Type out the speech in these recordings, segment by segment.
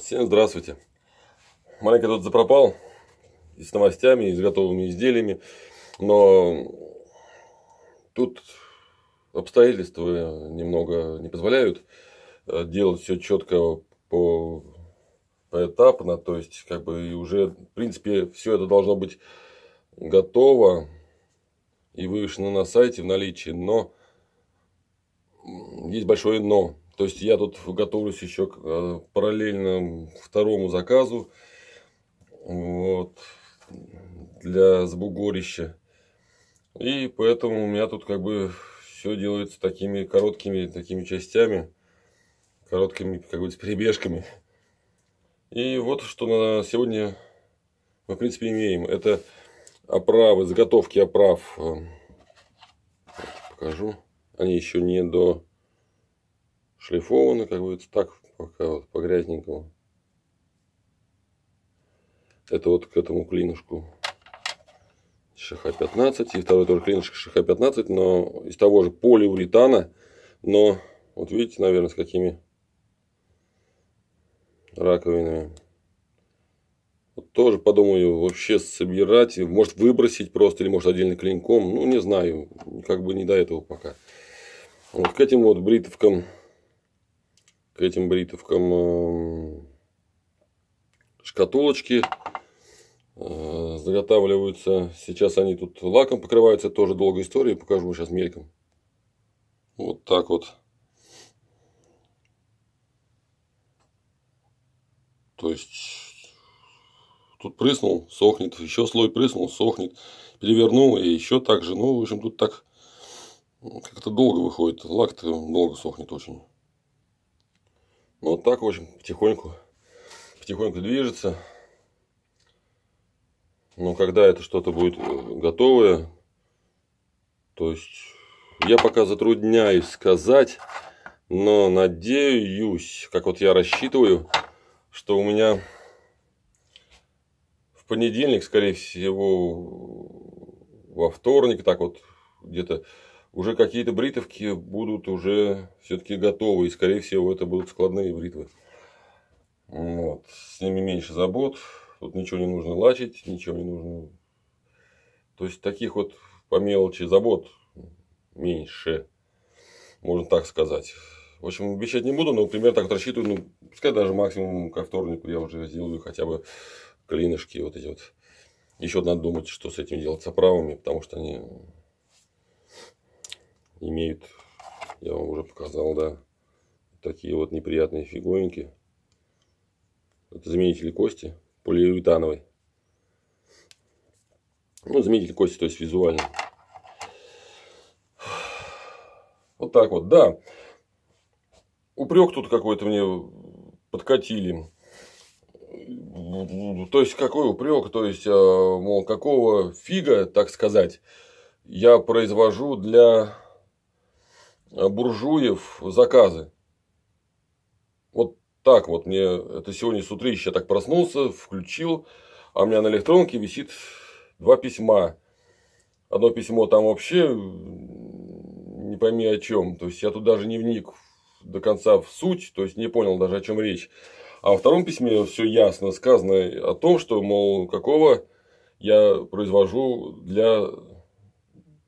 Всем здравствуйте. Маленько тут запропал и с новостями, и с готовыми изделиями. Но тут обстоятельства немного не позволяют э, делать все четко по поэтапно, то есть как бы и уже в принципе все это должно быть готово и вывешено на сайте в наличии, но есть большое но. То есть я тут готовлюсь еще к э, параллельно второму заказу вот, для сбугорища. И поэтому у меня тут как бы все делается такими короткими такими частями, короткими как бы с перебежками. И вот что на сегодня мы в принципе имеем. Это оправы, заготовки оправ. Э, покажу. Они еще не до шлифовано, как бы это так пока вот по грязненькому. Это вот к этому клинышку ШХ-15 и второй тоже клинышек ШХ-15, но из того же полиуретана, но вот видите, наверное, с какими раковинами. Вот тоже подумаю, вообще собирать, может выбросить просто, или может отдельно клинком, ну не знаю, как бы не до этого пока. Вот к этим вот бритовкам к этим бритовкам эм, шкатулочки э, заготавливаются. Сейчас они тут лаком покрываются. тоже долгая история. Покажу сейчас мельком. Вот так вот. То есть тут прыснул, сохнет, еще слой прыснул, сохнет, перевернул и еще так же. Ну, в общем, тут так как-то долго выходит. Лак то долго сохнет очень. Ну вот так, в общем, потихоньку, потихоньку движется. Но когда это что-то будет э, готовое, то есть я пока затрудняюсь сказать, но надеюсь, как вот я рассчитываю, что у меня в понедельник, скорее всего, во вторник, так вот где-то уже какие-то бритовки будут уже все-таки готовы. И, скорее всего, это будут складные бритвы. Вот. С ними меньше забот. Тут ничего не нужно лачить, ничего не нужно. То есть таких вот по мелочи забот меньше, можно так сказать. В общем, обещать не буду, но пример так вот рассчитываю, ну, пускай даже максимум ко вторнику я уже сделаю хотя бы клинышки вот эти вот. Еще надо думать, что с этим делать с оправами, потому что они имеют, я вам уже показал, да, такие вот неприятные фиговинки. Это заменители кости полиуретановой. Ну, заменители кости, то есть визуально. Вот так вот, да. Упрек тут какой-то мне подкатили. То есть, какой упрек, то есть, э, мол, какого фига, так сказать, я произвожу для Э, буржуев заказы. Вот так вот мне это сегодня с утра еще так проснулся, включил, а у меня на электронке висит два письма. Одно письмо там вообще не пойми о чем. То есть я тут даже не вник до конца в суть, то есть не понял даже о чем речь. А во втором письме все ясно сказано о том, что, мол, какого я произвожу для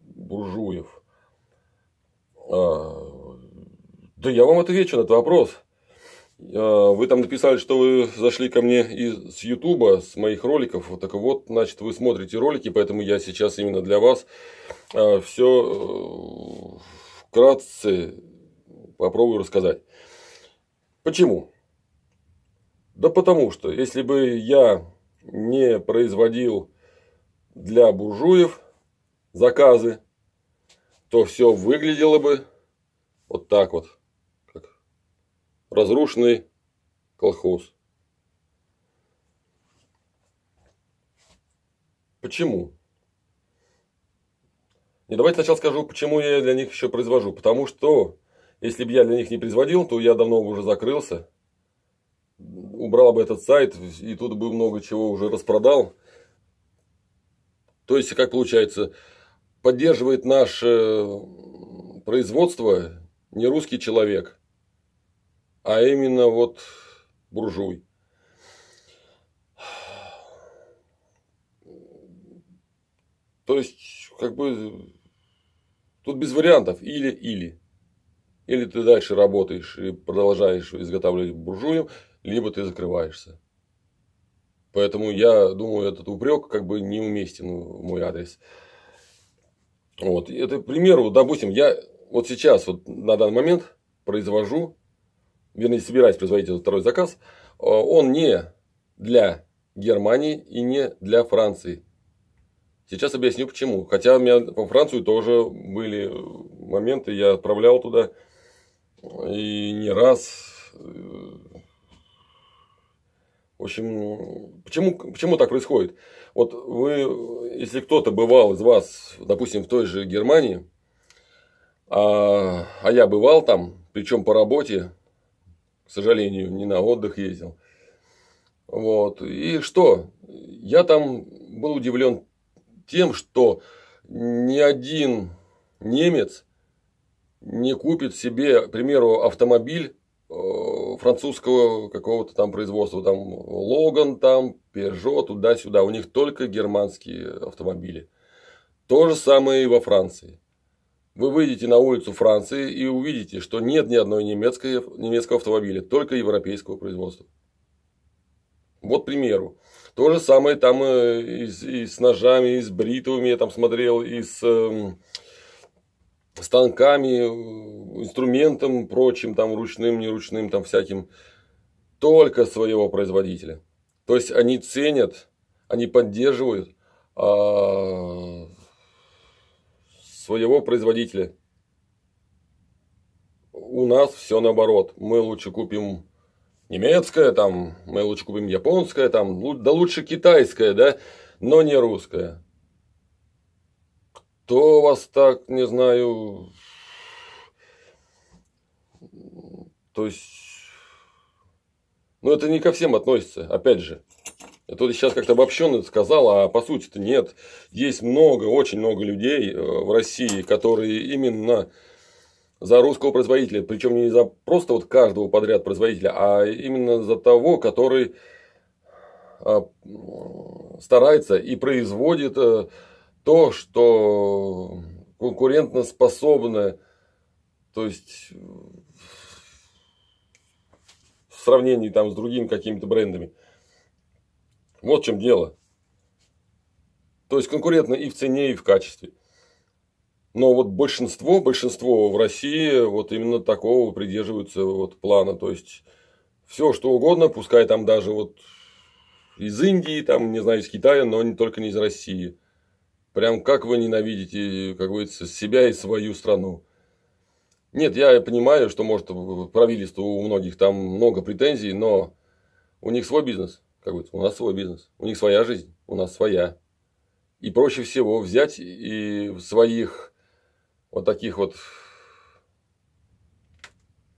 буржуев. А, да я вам отвечу на этот вопрос. А, вы там написали, что вы зашли ко мне из, с Ютуба, с моих роликов. Так вот, значит, вы смотрите ролики, поэтому я сейчас именно для вас а, все э, вкратце попробую рассказать. Почему? Да потому что, если бы я не производил для буржуев заказы, то все выглядело бы вот так вот, как разрушенный колхоз. Почему? И давайте сначала скажу, почему я для них еще произвожу. Потому что, если бы я для них не производил, то я давно бы уже закрылся. Убрал бы этот сайт, и тут бы много чего уже распродал. То есть, как получается, поддерживает наше э, производство не русский человек, а именно вот буржуй. То есть, как бы, тут без вариантов. Или-или. Или ты дальше работаешь и продолжаешь изготавливать буржуем, либо ты закрываешься. Поэтому я думаю, этот упрек как бы неуместен в мой адрес. Вот. это, к примеру, допустим, я вот сейчас, вот на данный момент произвожу, вернее, собираюсь производить этот второй заказ, э, он не для Германии и не для Франции. Сейчас объясню почему. Хотя у меня по Францию тоже были э, моменты, я отправлял туда э, и не раз в общем, почему, почему так происходит? Вот вы, если кто-то бывал из вас, допустим, в той же Германии, а, а я бывал там, причем по работе, к сожалению, не на отдых ездил. Вот. И что? Я там был удивлен тем, что ни один немец не купит себе, к примеру, автомобиль э, французского какого-то там производства, там Логан, там Peugeot, туда-сюда. У них только германские автомобили. То же самое и во Франции. Вы выйдете на улицу Франции и увидите, что нет ни одной немецкой, немецкого автомобиля, только европейского производства. Вот, к примеру. То же самое там э, и с, и с ножами, и с бритвами, я там смотрел, и с эм, станками, э, инструментом прочим, там ручным, неручным, там всяким, только своего производителя. То есть они ценят, они поддерживают а, своего производителя. У нас все наоборот. Мы лучше купим немецкое, там, мы лучше купим японское, там, да лучше китайское, да, но не русское кто вас так, не знаю. То есть, ну это не ко всем относится, опять же. Это сейчас как-то обобщенно сказал, а по сути-то нет. Есть много, очень много людей э, в России, которые именно за русского производителя, причем не за просто вот каждого подряд производителя, а именно за того, который а, старается и производит э, то, что конкурентоспособное, то есть в сравнении там с другими какими-то брендами. Вот в чем дело. То есть конкурентно и в цене, и в качестве. Но вот большинство, большинство в России вот именно такого придерживаются вот плана. То есть все что угодно, пускай там даже вот из Индии, там, не знаю, из Китая, но не только не из России. Прям как вы ненавидите, как говорится, себя и свою страну. Нет, я понимаю, что, может, правительству у многих там много претензий, но у них свой бизнес. Как говорится, у нас свой бизнес. У них своя жизнь, у нас своя. И проще всего взять и своих вот таких вот,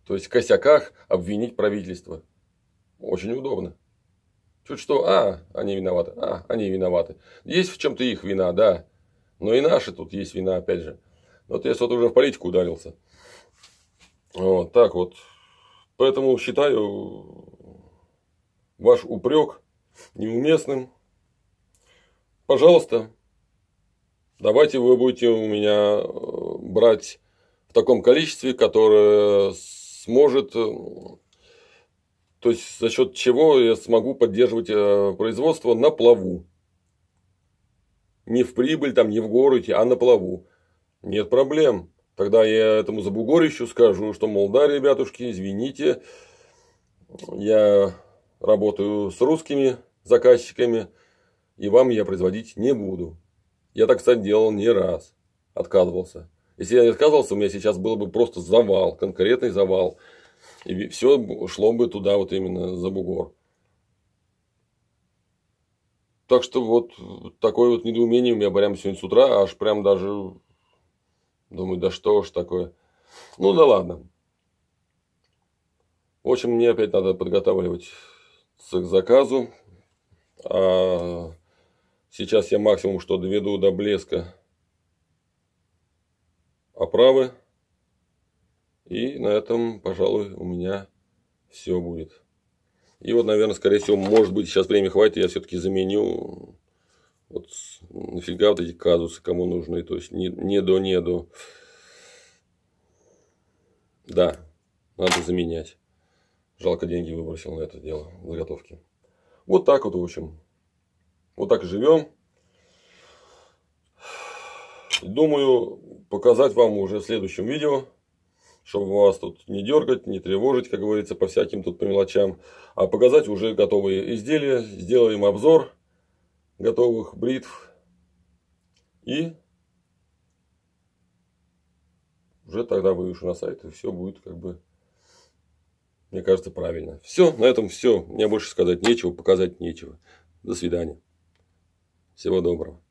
то есть косяках обвинить правительство. Очень удобно. Чуть что, а, они виноваты, а, они виноваты. Есть в чем-то их вина, да. Но и наши тут есть вина, опять же. Вот я что-то уже в политику ударился. Вот так вот. Поэтому считаю ваш упрек неуместным. Пожалуйста, давайте вы будете у меня э, брать в таком количестве, которое сможет, э, то есть за счет чего я смогу поддерживать э, производство на плаву. Не в прибыль там, не в городе, а на плаву. Нет проблем. Тогда я этому забугорищу скажу, что, мол, да, ребятушки, извините, я работаю с русскими заказчиками, и вам я производить не буду. Я так, кстати, делал не раз. Отказывался. Если я не отказывался, у меня сейчас было бы просто завал, конкретный завал. И все шло бы туда вот именно за бугор. Так что вот такое вот недоумение у меня прямо сегодня с утра, аж прям даже думаю, да что ж такое. Ну да ладно. В общем, мне опять надо подготавливать к заказу. А сейчас я максимум, что доведу до блеска оправы. И на этом, пожалуй, у меня все будет. И вот, наверное, скорее всего, может быть, сейчас времени хватит, я все-таки заменю. Вот нафига вот эти казусы кому нужны, то есть не, не до, не до. Да, надо заменять. Жалко, деньги выбросил на это дело, заготовки. Вот так вот, в общем. Вот так и живем. Думаю, показать вам уже в следующем видео чтобы вас тут не дергать, не тревожить, как говорится, по всяким тут по мелочам, а показать уже готовые изделия. Сделаем обзор готовых бритв и уже тогда вывешу на сайт, и все будет как бы, мне кажется, правильно. Все, на этом все. Мне больше сказать нечего, показать нечего. До свидания. Всего доброго.